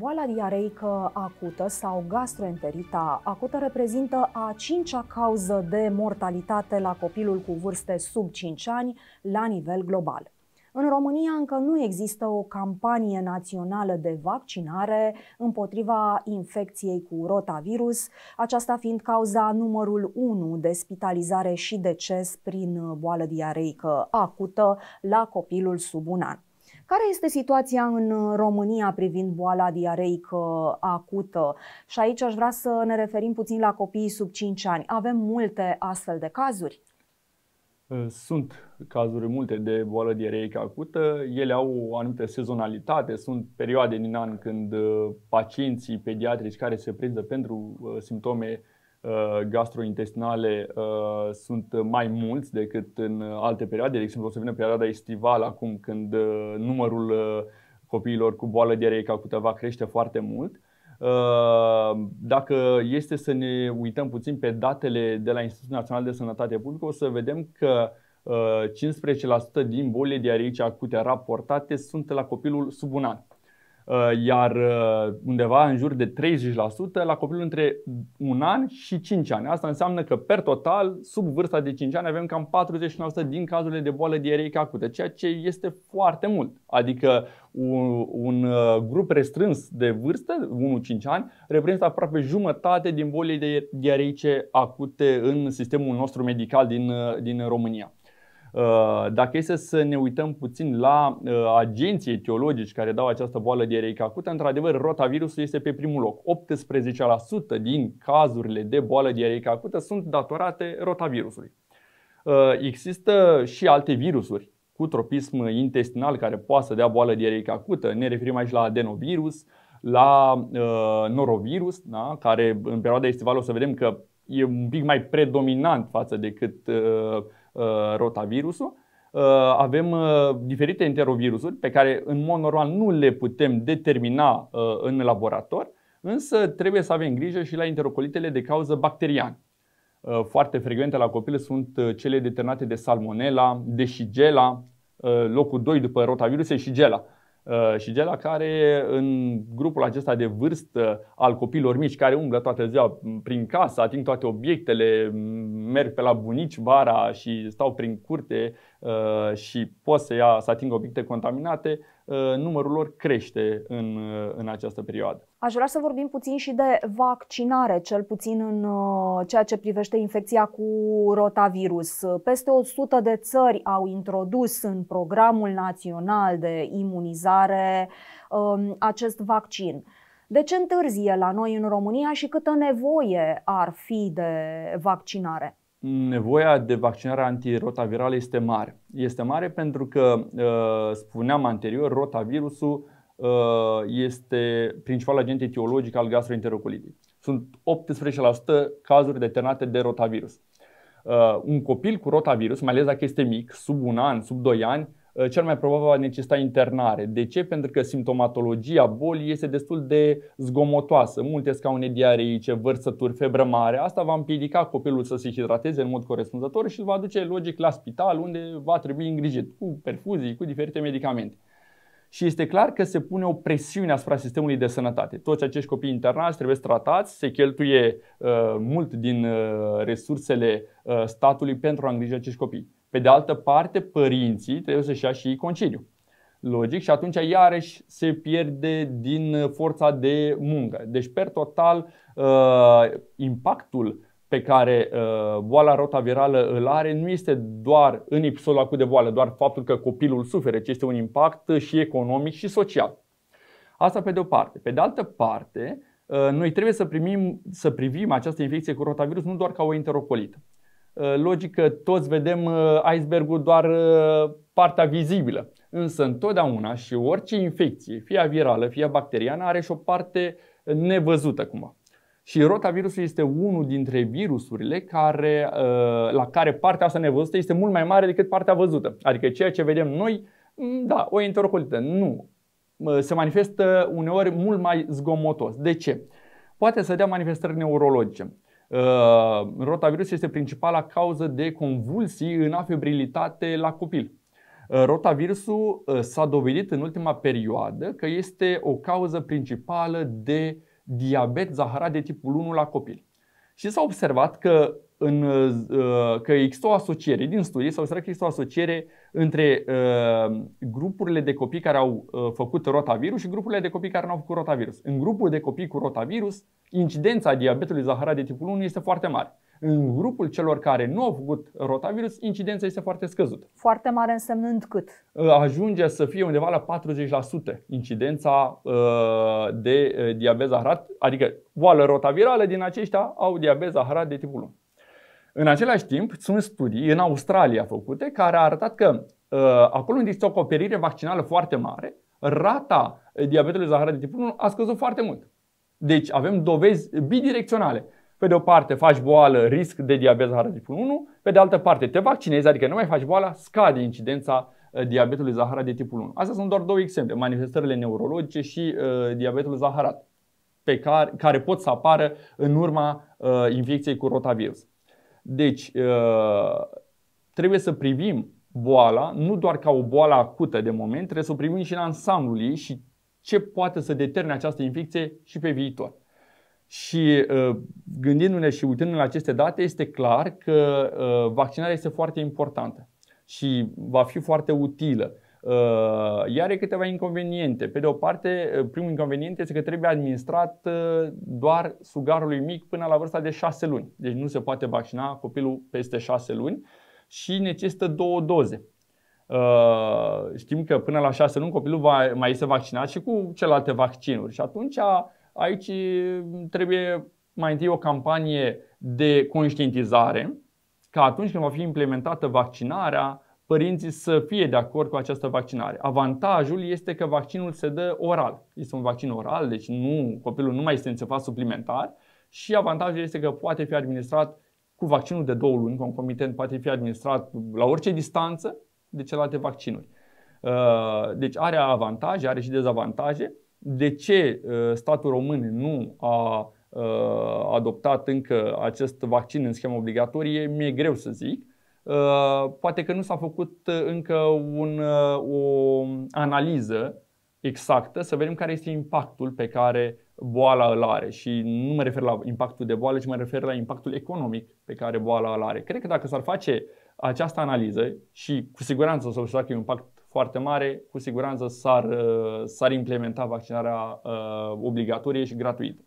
Boala diareică acută sau gastroenterita acută reprezintă a cincea cauză de mortalitate la copilul cu vârste sub 5 ani la nivel global. În România încă nu există o campanie națională de vaccinare împotriva infecției cu rotavirus, aceasta fiind cauza numărul 1 de spitalizare și deces prin boală diareică acută la copilul sub un an. Care este situația în uh, România privind boala diareică acută? Și aici aș vrea să ne referim puțin la copiii sub 5 ani. Avem multe astfel de cazuri? Uh, sunt cazuri multe de boală diareică acută. Ele au o anumită sezonalitate, sunt perioade din an când uh, pacienții pediatrici care se prindă pentru simptome Uh, gastrointestinale uh, sunt mai mulți decât în alte perioade. De exemplu, o să vină perioada estivală acum când uh, numărul copiilor cu boală diareică acută va crește foarte mult. Dacă este să ne uităm puțin pe datele de la Institutul Național de Sănătate Publică, o să vedem că 15% din bolile diareice acute raportate sunt la copilul sub un an. Uh, iar uh, undeva în jur de 30% la copilul între un an și 5 ani. Asta înseamnă că, per total, sub vârsta de 5 ani avem cam 49% din cazurile de boală diareică acută, ceea ce este foarte mult. Adică un, un uh, grup restrâns de vârstă, 1-5 ani, reprezintă aproape jumătate din bolile diareice acute în sistemul nostru medical din, din România. Uh, dacă este să ne uităm puțin la uh, agenții etiologici care dau această boală diareică acută, într-adevăr, rotavirusul este pe primul loc. 18% din cazurile de boală diareică acută sunt datorate rotavirusului. Uh, există și alte virusuri cu tropism intestinal care poate să dea boală diareică acută. Ne referim aici la adenovirus, la norovirus, da? care în perioada estivală o să vedem că e un pic mai predominant față decât uh, Uh, rotavirusul, uh, avem uh, diferite enterovirusuri pe care în mod normal nu le putem determina în laborator, însă trebuie să avem grijă și la enterocolitele de cauză bacteriană. Foarte frecvente la copil sunt cele determinate de salmonella, de shigella, locul 2 după rotavirus și shigella. Uh, și de la care în grupul acesta de vârstă al copiilor mici care umblă toată ziua prin casă, ating toate obiectele, merg pe la bunici vara și stau prin curte Uh, și pot să, ia, să atingă obiecte contaminate, uh, numărul lor crește în, uh, în această perioadă. Aș vrea să vorbim puțin și de vaccinare, cel puțin în ceea ce privește infecția cu rotavirus. Peste 100 de țări au introdus în programul național de imunizare um, acest vaccin. De ce întârzie la noi în România și câtă nevoie ar fi de vaccinare? nevoia de vaccinare antirotavirală este mare. Este mare pentru că, uh, spuneam anterior, rotavirusul uh, este principalul agent etiologic al gastroenterocolitei. Sunt 18% cazuri determinate de rotavirus. Uh, un copil cu rotavirus, mai ales dacă este mic, sub un an, sub 2 ani, Uh, cel mai probabil va necesita internare. De ce? Pentru că simptomatologia bolii este destul de zgomotoasă. Multe scaune diareice, vărsături, febră mare. Asta va împiedica copilul să se hidrateze în mod corespunzător și îl va duce logic la spital unde va trebui îngrijit cu perfuzii, cu diferite medicamente. Și este clar că se pune o presiune asupra sistemului de sănătate. Toți acești copii internați trebuie tratați, se cheltuie uh, mult din uh, resursele uh, statului pentru a îngriji acești copii. Pe de altă parte, părinții trebuie să-și ia și concediu. Logic, și atunci iarăși se pierde din uh, forța de muncă. Deci, per total, uh, impactul pe care uh, boala rotavirală îl are nu este doar în episodul acut de boală, doar faptul că copilul suferă, ci este un impact și economic și social. Asta pe de o parte. Pe de altă parte, noi trebuie să, primim, să privim această infecție cu rotavirus nu doar ca o enterocolită. Uh, logică toți vedem uh, icebergul doar uh, partea vizibilă. Însă întotdeauna și orice infecție, fie virală, fie bacteriană, are și o parte nevăzută cumva. Și rotavirusul este unul dintre virusurile care, la care partea asta nevăzută este mult mai mare decât partea văzută. Adică ceea ce vedem noi, mm, da, o enterocolită, nu. Se manifestă uneori mult mai zgomotos. De ce? Poate să dea manifestări neurologice Uh, rotavirus este principala cauză de convulsii în afebrilitate la copil. Uh, rotavirusul uh, s-a dovedit în ultima perioadă că este o cauză principală de diabet zaharat de tipul 1 la copil. Și s-a observat că în, uh, că există o asociere din studii, sau că există o asociere între uh, grupurile de copii care au uh, făcut rotavirus și grupurile de copii care nu au făcut rotavirus. În grupul de copii cu rotavirus, incidența diabetului zaharat de tipul 1 este foarte mare. În grupul celor care nu au făcut rotavirus, incidența este foarte scăzută. Foarte mare însemnând cât? Ajunge să fie undeva la 40% incidența de diabet zaharat, adică boală rotavirală din aceștia au diabet zaharat de tipul 1. În același timp, sunt studii în Australia făcute care au arătat că uh, acolo unde este o acoperire vaccinală foarte mare, rata diabetului zaharat de tip 1 a scăzut foarte mult. Deci avem dovezi bidirecționale. Pe de o parte faci boală, risc de diabet zaharat de tip 1, pe de altă parte te vaccinezi, adică nu mai faci boala, scade incidența uh, diabetului zaharat de tipul 1. Astea sunt doar două exemple, manifestările neurologice și uh, diabetul zaharat, pe care, care pot să apară în urma uh, infecției cu rotavirus. Deci, uh, trebuie să privim boala nu doar ca o boală acută de moment, trebuie să o privim și în ansamblul ei și ce poate să deterne această infecție și pe viitor. Și uh, gândindu-ne și uitându-ne la aceste date, este clar că uh, vaccinarea este foarte importantă și va fi foarte utilă. Uh, iar are câteva inconveniente. Pe de o parte, uh, primul inconvenient este că trebuie administrat uh, doar sugarului mic până la vârsta de 6 luni. Deci nu se poate vaccina copilul peste 6 luni și necesită două doze. Știm că până la 6 luni copilul va mai este vaccinat și cu celelalte vaccinuri și atunci aici mm, trebuie mai întâi o campanie de conștientizare că atunci când va fi implementată vaccinarea, părinții să fie de acord cu această vaccinare. Avantajul este că vaccinul se dă oral. Este un vaccin oral, deci nu, copilul nu mai este înțepat suplimentar și avantajul este că poate fi administrat cu vaccinul de două luni, concomitent, poate fi administrat la orice distanță de celelalte vaccinuri. Uh, deci are avantaje, are și dezavantaje. De ce uh, statul român nu a uh, adoptat încă acest vaccin în schemă obligatorie, mi-e greu să zic. Uh, poate că nu s-a făcut uh, încă un, uh, o analiză exactă să vedem care este impactul pe care boala îl are și nu mă refer la impactul de boală, ci mă refer la impactul economic pe care boala îl are. Cred că dacă s-ar face această analiză și cu siguranță o să observa că e un impact foarte mare, cu siguranță s-ar, s-ar implementa vaccinarea obligatorie și gratuită.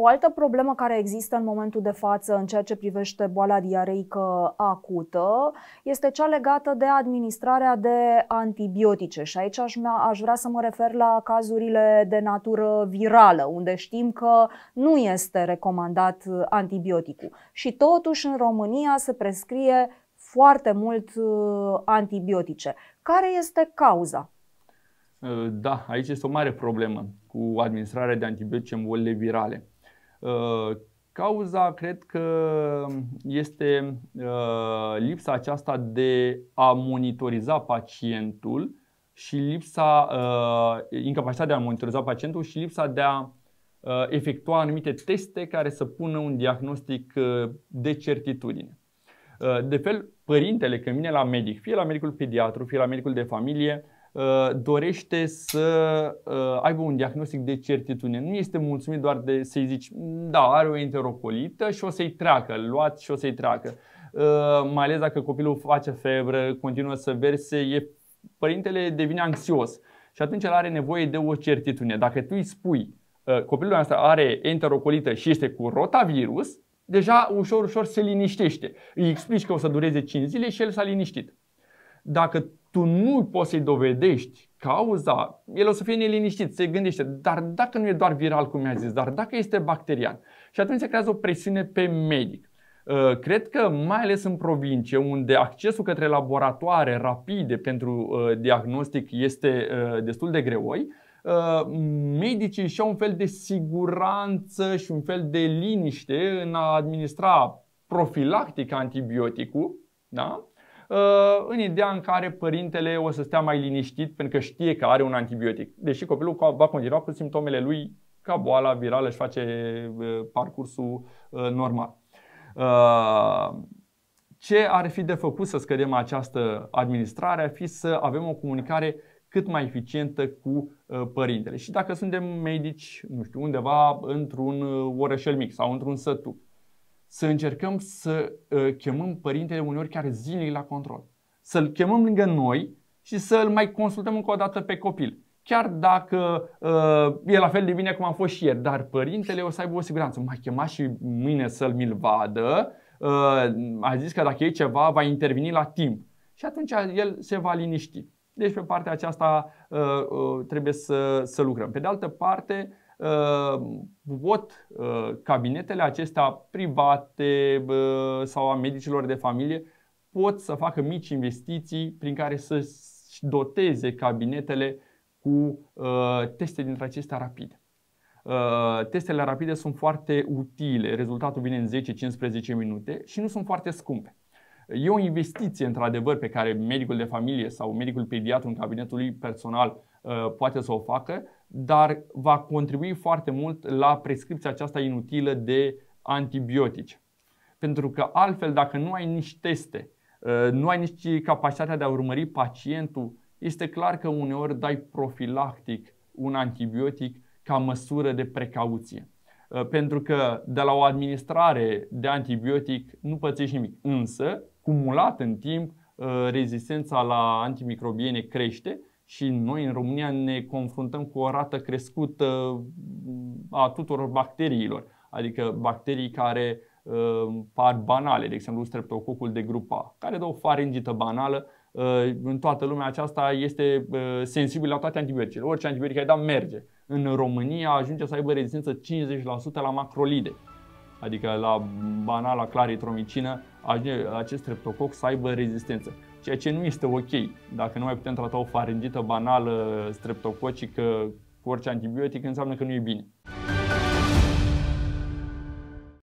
O altă problemă care există în momentul de față în ceea ce privește boala diareică acută este cea legată de administrarea de antibiotice și aici aș, aș vrea să mă refer la cazurile de natură virală, unde știm că nu este recomandat antibioticul. Și totuși în România se prescrie foarte mult uh, antibiotice. Care este cauza? Uh, da, aici este o mare problemă cu administrarea de antibiotice în bolile virale. Uh, cauza cred că este uh, lipsa aceasta de a monitoriza pacientul și lipsa, uh, incapacitatea de a monitoriza pacientul și lipsa de a efectua anumite teste care să pună un diagnostic de certitudine. De fel, părintele când vine la medic, fie la medicul pediatru, fie la medicul de familie, Uh, dorește să uh, aibă un diagnostic de certitudine. Nu este mulțumit doar de să-i zici, da, are o enterocolită și o să-i treacă, luați și o să-i treacă. Uh, mai ales dacă copilul face febră, continuă să verse, e, părintele devine anxios și atunci el are nevoie de o certitudine. Dacă tu îi spui, copilul ăsta are enterocolită și este cu rotavirus, deja ușor, ușor se liniștește. Îi explici că o să dureze 5 zile și el s-a liniștit. Dacă tu nu poți să-i dovedești cauza, el o să fie neliniștit, se gândește, dar dacă nu e doar viral, cum mi-a zis, dar dacă este bacterian. Și atunci se creează o presiune pe medic. Uh, cred că mai ales în provincie, unde accesul către laboratoare rapide pentru uh, diagnostic este uh, destul de greoi, medicii și-au un fel de siguranță și un fel de liniște în a administra profilactic antibioticul, da? Uh, în ideea în care părintele o să stea mai liniștit pentru că știe că are un antibiotic. Deși copilul va continua cu simptomele lui ca boala virală își face uh, parcursul uh, normal. Ce ar fi de făcut să scădem această administrare ar fi să avem o comunicare cât mai eficientă cu părintele. Și dacă suntem medici, nu știu, undeva într-un orășel mic sau într-un sătuc, să încercăm să uh, chemăm părintele uneori chiar zilnic la control. Să-l chemăm lângă noi și să-l mai consultăm încă o dată pe copil. Chiar dacă uh, e la fel de bine cum am fost și ieri, dar părintele o să aibă o siguranță. M-a chemat și mâine să-l mi-l vadă, uh, a zis că dacă e ceva va interveni la timp. Și atunci el se va liniști. Deci pe partea aceasta uh, uh, trebuie să, să lucrăm. Pe de altă parte, Pot uh, uh, cabinetele acestea private uh, sau a medicilor de familie pot să facă mici investiții prin care să doteze cabinetele cu teste dintre acestea rapide. Testele rapide sunt foarte utile, rezultatul vine în 10-15 minute și nu sunt foarte scumpe. E o investiție, într-adevăr, pe care medicul de familie sau medicul pediatru în cabinetul lui personal poate să o facă, dar va contribui foarte mult la prescripția aceasta inutilă de antibiotice. Pentru că altfel, dacă nu ai nici teste, ă, nu ai nici capacitatea de a urmări pacientul, este clar că uneori dai profilactic un antibiotic ca măsură de precauție. Ă, pentru că de la o administrare de antibiotic nu pățești nimic, însă, cumulat în timp, ă, rezistența la antimicrobiene crește și noi în România ne confruntăm cu o rată crescută mm, a tuturor bacteriilor, adică bacterii care uh, par banale, de exemplu streptococul de A, care dă o faringită banală, uh, în toată lumea aceasta este uh, sensibil la toate antibioticele. Orice antibiotic ai da merge. În România ajunge să aibă rezistență 50% la macrolide, adică la banala claritromicină, acest streptococ să aibă rezistență ceea ce nu este ok. Dacă nu mai putem trata o faringită banală streptococică cu orice antibiotic, înseamnă că nu e bine.